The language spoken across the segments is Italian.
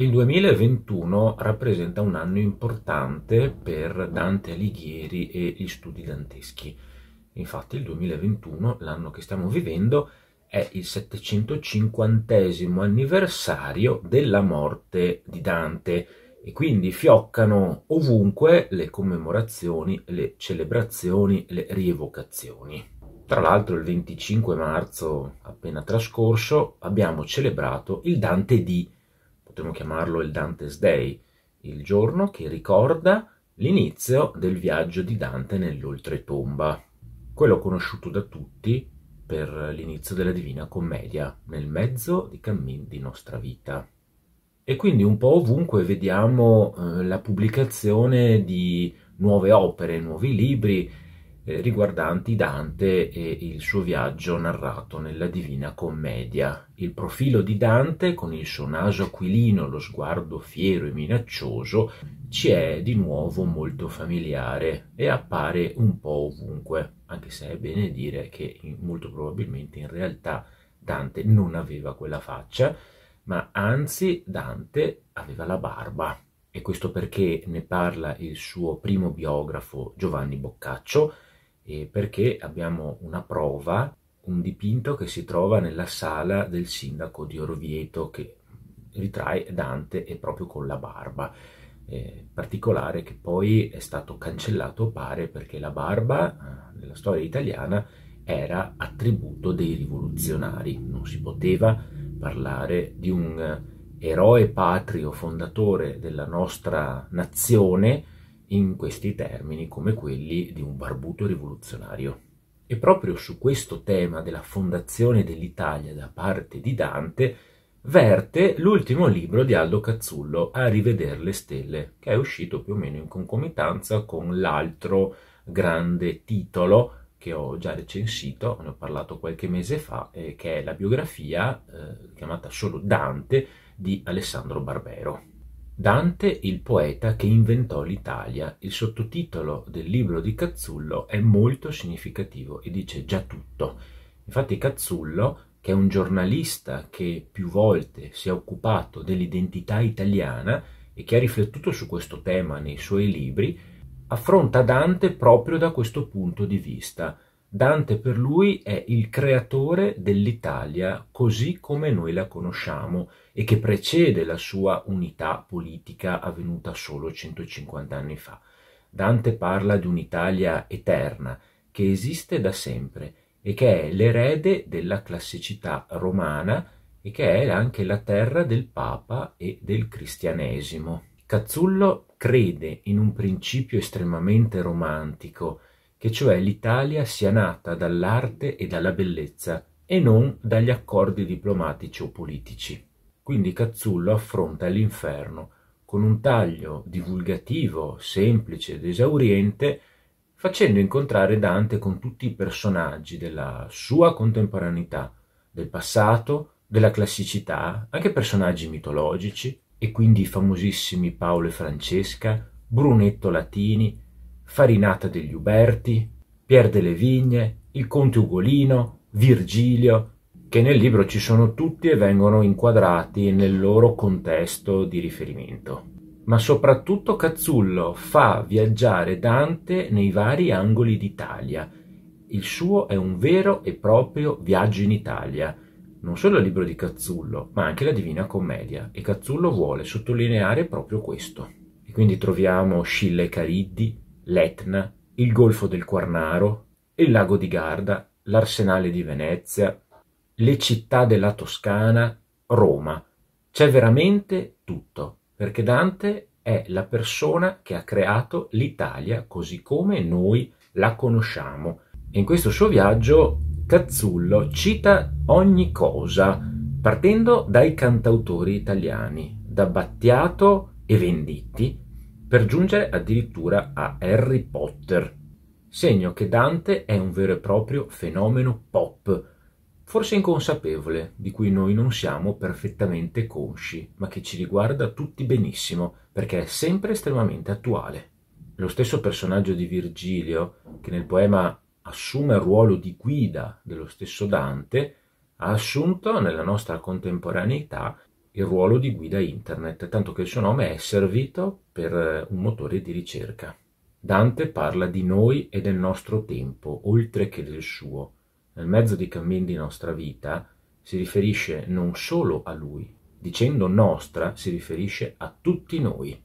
Il 2021 rappresenta un anno importante per Dante Alighieri e gli studi danteschi. Infatti il 2021, l'anno che stiamo vivendo, è il 750 anniversario della morte di Dante e quindi fioccano ovunque le commemorazioni, le celebrazioni, le rievocazioni. Tra l'altro il 25 marzo appena trascorso abbiamo celebrato il Dante di potremmo chiamarlo il Dante's Day, il giorno che ricorda l'inizio del viaggio di Dante nell'oltretomba, quello conosciuto da tutti per l'inizio della Divina Commedia, nel mezzo di cammin di nostra vita. E quindi un po' ovunque vediamo eh, la pubblicazione di nuove opere, nuovi libri, eh, riguardanti Dante e il suo viaggio narrato nella Divina Commedia. Il profilo di Dante, con il suo naso aquilino, lo sguardo fiero e minaccioso, ci è di nuovo molto familiare e appare un po' ovunque, anche se è bene dire che molto probabilmente in realtà Dante non aveva quella faccia, ma anzi Dante aveva la barba. E questo perché ne parla il suo primo biografo Giovanni Boccaccio, eh, perché abbiamo una prova, un dipinto che si trova nella sala del sindaco di Orvieto che ritrae Dante e proprio con la barba. Eh, particolare che poi è stato cancellato pare perché la barba eh, nella storia italiana era attributo dei rivoluzionari, non si poteva parlare di un eroe patrio fondatore della nostra nazione in questi termini come quelli di un barbuto rivoluzionario. E proprio su questo tema della fondazione dell'Italia da parte di Dante verte l'ultimo libro di Aldo Cazzullo, A rivedere le stelle, che è uscito più o meno in concomitanza con l'altro grande titolo che ho già recensito, ne ho parlato qualche mese fa, eh, che è la biografia eh, chiamata solo Dante di Alessandro Barbero. Dante il poeta che inventò l'Italia. Il sottotitolo del libro di Cazzullo è molto significativo e dice già tutto. Infatti Cazzullo, che è un giornalista che più volte si è occupato dell'identità italiana e che ha riflettuto su questo tema nei suoi libri, affronta Dante proprio da questo punto di vista. Dante per lui è il creatore dell'Italia così come noi la conosciamo e che precede la sua unità politica avvenuta solo 150 anni fa. Dante parla di un'Italia eterna che esiste da sempre e che è l'erede della classicità romana e che è anche la terra del Papa e del cristianesimo. Cazzullo crede in un principio estremamente romantico che cioè l'Italia sia nata dall'arte e dalla bellezza e non dagli accordi diplomatici o politici. Quindi Cazzullo affronta l'inferno con un taglio divulgativo, semplice ed esauriente, facendo incontrare Dante con tutti i personaggi della sua contemporaneità, del passato, della classicità, anche personaggi mitologici, e quindi i famosissimi Paolo e Francesca, Brunetto Latini, Farinata degli Uberti, Pier delle Vigne, il Conte Ugolino, Virgilio, che nel libro ci sono tutti e vengono inquadrati nel loro contesto di riferimento. Ma soprattutto Cazzullo fa viaggiare Dante nei vari angoli d'Italia. Il suo è un vero e proprio viaggio in Italia non solo il libro di Cazzullo, ma anche la Divina Commedia, e Cazzullo vuole sottolineare proprio questo. E quindi troviamo Scilla e Cariddi, l'Etna, il golfo del Quarnaro, il lago di Garda, l'arsenale di Venezia, le città della Toscana, Roma. C'è veramente tutto, perché Dante è la persona che ha creato l'Italia così come noi la conosciamo. In questo suo viaggio Cazzullo cita ogni cosa, partendo dai cantautori italiani, da Battiato e Venditti, per giungere addirittura a Harry Potter, segno che Dante è un vero e proprio fenomeno pop, forse inconsapevole, di cui noi non siamo perfettamente consci, ma che ci riguarda tutti benissimo, perché è sempre estremamente attuale. Lo stesso personaggio di Virgilio, che nel poema assume il ruolo di guida dello stesso Dante, ha assunto nella nostra contemporaneità il ruolo di guida internet, tanto che il suo nome è servito per eh, un motore di ricerca. Dante parla di noi e del nostro tempo, oltre che del suo. Nel mezzo dei cammini di nostra vita si riferisce non solo a lui, dicendo nostra si riferisce a tutti noi,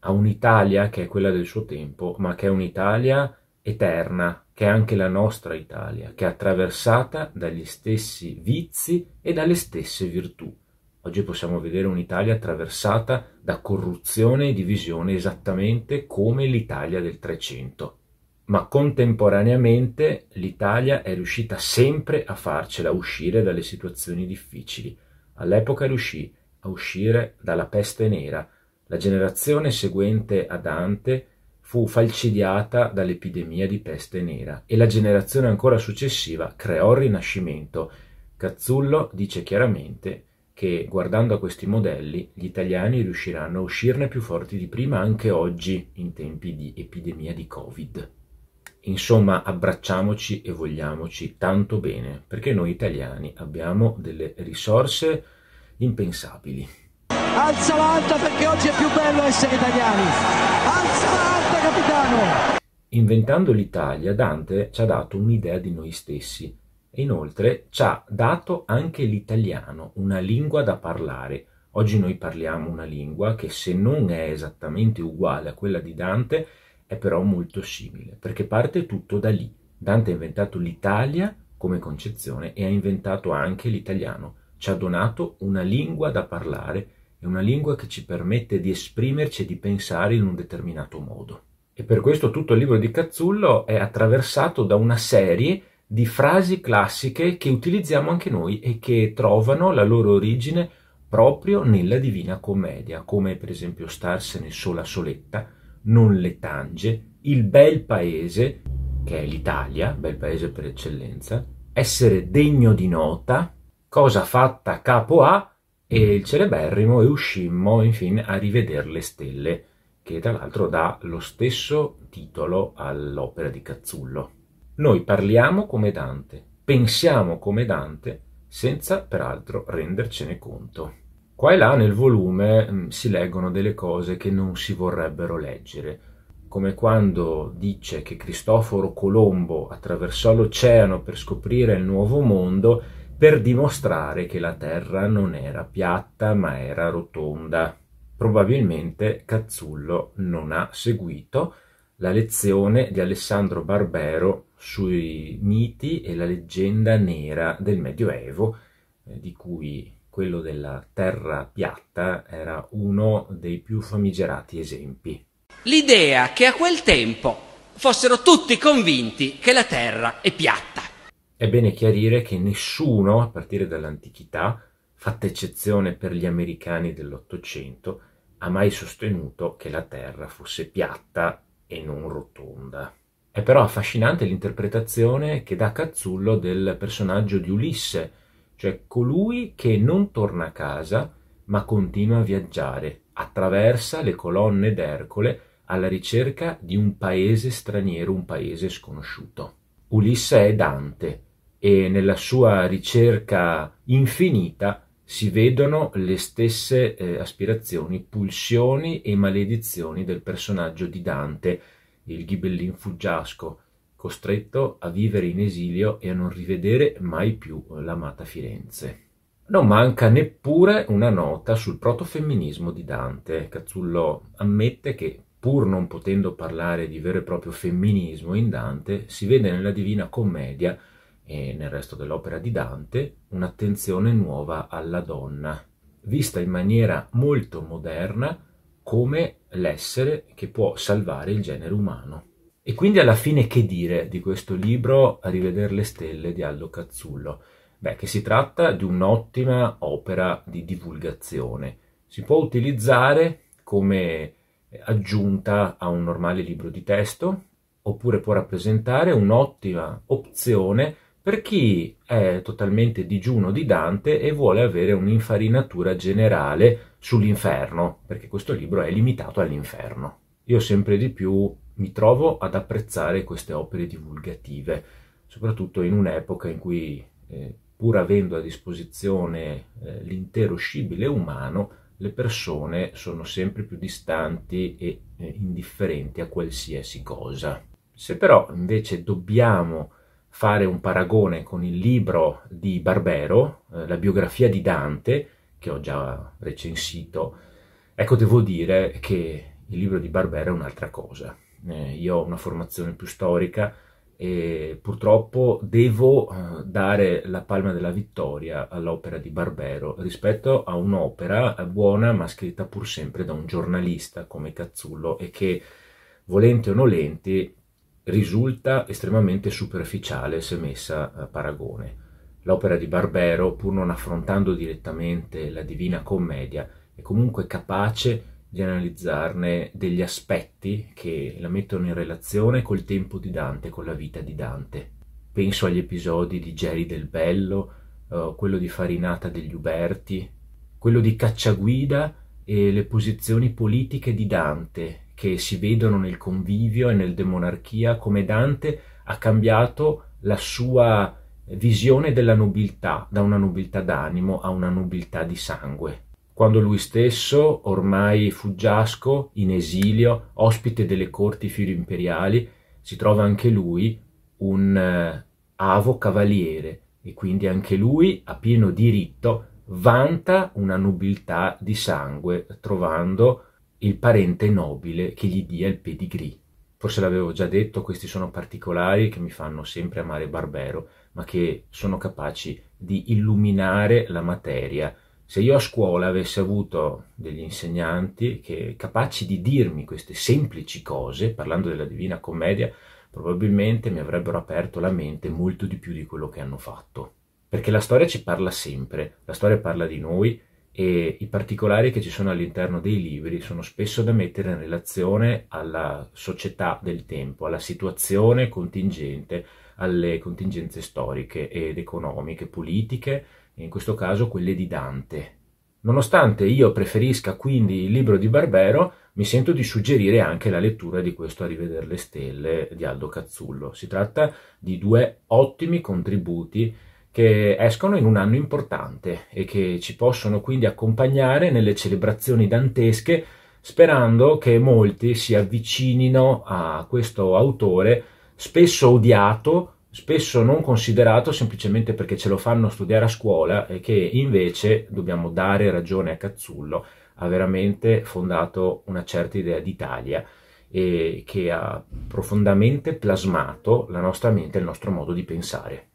a un'Italia che è quella del suo tempo, ma che è un'Italia eterna, che è anche la nostra Italia, che è attraversata dagli stessi vizi e dalle stesse virtù. Oggi possiamo vedere un'Italia attraversata da corruzione e divisione esattamente come l'Italia del Trecento. Ma contemporaneamente l'Italia è riuscita sempre a farcela uscire dalle situazioni difficili. All'epoca riuscì a uscire dalla peste nera. La generazione seguente a Dante fu falcidiata dall'epidemia di peste nera e la generazione ancora successiva creò il Rinascimento. Cazzullo dice chiaramente che, guardando a questi modelli, gli italiani riusciranno a uscirne più forti di prima anche oggi, in tempi di epidemia di Covid. Insomma, abbracciamoci e vogliamoci tanto bene, perché noi italiani abbiamo delle risorse impensabili. Alza l'alta perché oggi è più bello essere italiani. Alza l'alta, capitano! Inventando l'Italia, Dante ci ha dato un'idea di noi stessi Inoltre ci ha dato anche l'italiano, una lingua da parlare. Oggi noi parliamo una lingua che se non è esattamente uguale a quella di Dante, è però molto simile, perché parte tutto da lì. Dante ha inventato l'Italia come concezione e ha inventato anche l'italiano. Ci ha donato una lingua da parlare e una lingua che ci permette di esprimerci e di pensare in un determinato modo. E per questo tutto il libro di Cazzullo è attraversato da una serie di frasi classiche che utilizziamo anche noi e che trovano la loro origine proprio nella Divina Commedia, come per esempio starsene sola soletta, non le tange, il bel paese, che è l'Italia, bel paese per eccellenza, essere degno di nota, cosa fatta capo a, e il celeberrimo e uscimmo infine a riveder le stelle, che tra l'altro dà lo stesso titolo all'opera di Cazzullo. Noi parliamo come Dante, pensiamo come Dante, senza peraltro rendercene conto. Qua e là nel volume mm, si leggono delle cose che non si vorrebbero leggere, come quando dice che Cristoforo Colombo attraversò l'oceano per scoprire il nuovo mondo per dimostrare che la Terra non era piatta ma era rotonda. Probabilmente Cazzullo non ha seguito la lezione di Alessandro Barbero sui miti e la leggenda nera del Medioevo, eh, di cui quello della terra piatta era uno dei più famigerati esempi. L'idea che a quel tempo fossero tutti convinti che la terra è piatta. È bene chiarire che nessuno, a partire dall'antichità, fatta eccezione per gli americani dell'Ottocento, ha mai sostenuto che la terra fosse piatta e non rotonda. È però affascinante l'interpretazione che dà Cazzullo del personaggio di Ulisse, cioè colui che non torna a casa ma continua a viaggiare, attraversa le colonne d'Ercole alla ricerca di un paese straniero, un paese sconosciuto. Ulisse è Dante e nella sua ricerca infinita si vedono le stesse eh, aspirazioni, pulsioni e maledizioni del personaggio di Dante, il ghibellin fuggiasco, costretto a vivere in esilio e a non rivedere mai più l'amata Firenze. Non manca neppure una nota sul protofemminismo di Dante. Cazzullo ammette che, pur non potendo parlare di vero e proprio femminismo in Dante, si vede nella Divina Commedia e nel resto dell'opera di Dante un'attenzione nuova alla donna, vista in maniera molto moderna come l'essere che può salvare il genere umano. E quindi alla fine che dire di questo libro rivedere le stelle di Aldo Cazzullo? Beh, che si tratta di un'ottima opera di divulgazione. Si può utilizzare come aggiunta a un normale libro di testo, oppure può rappresentare un'ottima opzione per chi è totalmente digiuno di Dante e vuole avere un'infarinatura generale sull'inferno, perché questo libro è limitato all'inferno. Io sempre di più mi trovo ad apprezzare queste opere divulgative, soprattutto in un'epoca in cui, eh, pur avendo a disposizione eh, l'intero scibile umano, le persone sono sempre più distanti e eh, indifferenti a qualsiasi cosa. Se però invece dobbiamo fare un paragone con il libro di Barbero, eh, la biografia di Dante, che ho già recensito, ecco devo dire che il libro di Barbero è un'altra cosa. Eh, io ho una formazione più storica e purtroppo devo eh, dare la palma della vittoria all'opera di Barbero rispetto a un'opera buona ma scritta pur sempre da un giornalista come Cazzullo e che volenti o nolenti risulta estremamente superficiale se messa a paragone. L'opera di Barbero, pur non affrontando direttamente la Divina Commedia, è comunque capace di analizzarne degli aspetti che la mettono in relazione col tempo di Dante, con la vita di Dante. Penso agli episodi di Geri del Bello, eh, quello di Farinata degli Uberti, quello di Cacciaguida e le posizioni politiche di Dante che si vedono nel convivio e nel demonarchia, come Dante ha cambiato la sua visione della nobiltà da una nobiltà d'animo a una nobiltà di sangue. Quando lui stesso, ormai fuggiasco, in esilio, ospite delle corti filo imperiali, si trova anche lui un eh, avo cavaliere e quindi anche lui, a pieno diritto, vanta una nobiltà di sangue, trovando il parente nobile che gli dia il pedigree. Forse l'avevo già detto, questi sono particolari che mi fanno sempre amare Barbero, ma che sono capaci di illuminare la materia. Se io a scuola avessi avuto degli insegnanti che, capaci di dirmi queste semplici cose, parlando della Divina Commedia, probabilmente mi avrebbero aperto la mente molto di più di quello che hanno fatto. Perché la storia ci parla sempre, la storia parla di noi, e i particolari che ci sono all'interno dei libri sono spesso da mettere in relazione alla società del tempo, alla situazione contingente, alle contingenze storiche ed economiche, politiche, in questo caso quelle di Dante. Nonostante io preferisca quindi il libro di Barbero, mi sento di suggerire anche la lettura di questo A le stelle di Aldo Cazzullo. Si tratta di due ottimi contributi che escono in un anno importante e che ci possono quindi accompagnare nelle celebrazioni dantesche sperando che molti si avvicinino a questo autore spesso odiato, spesso non considerato semplicemente perché ce lo fanno studiare a scuola e che invece dobbiamo dare ragione a Cazzullo, ha veramente fondato una certa idea d'Italia e che ha profondamente plasmato la nostra mente e il nostro modo di pensare.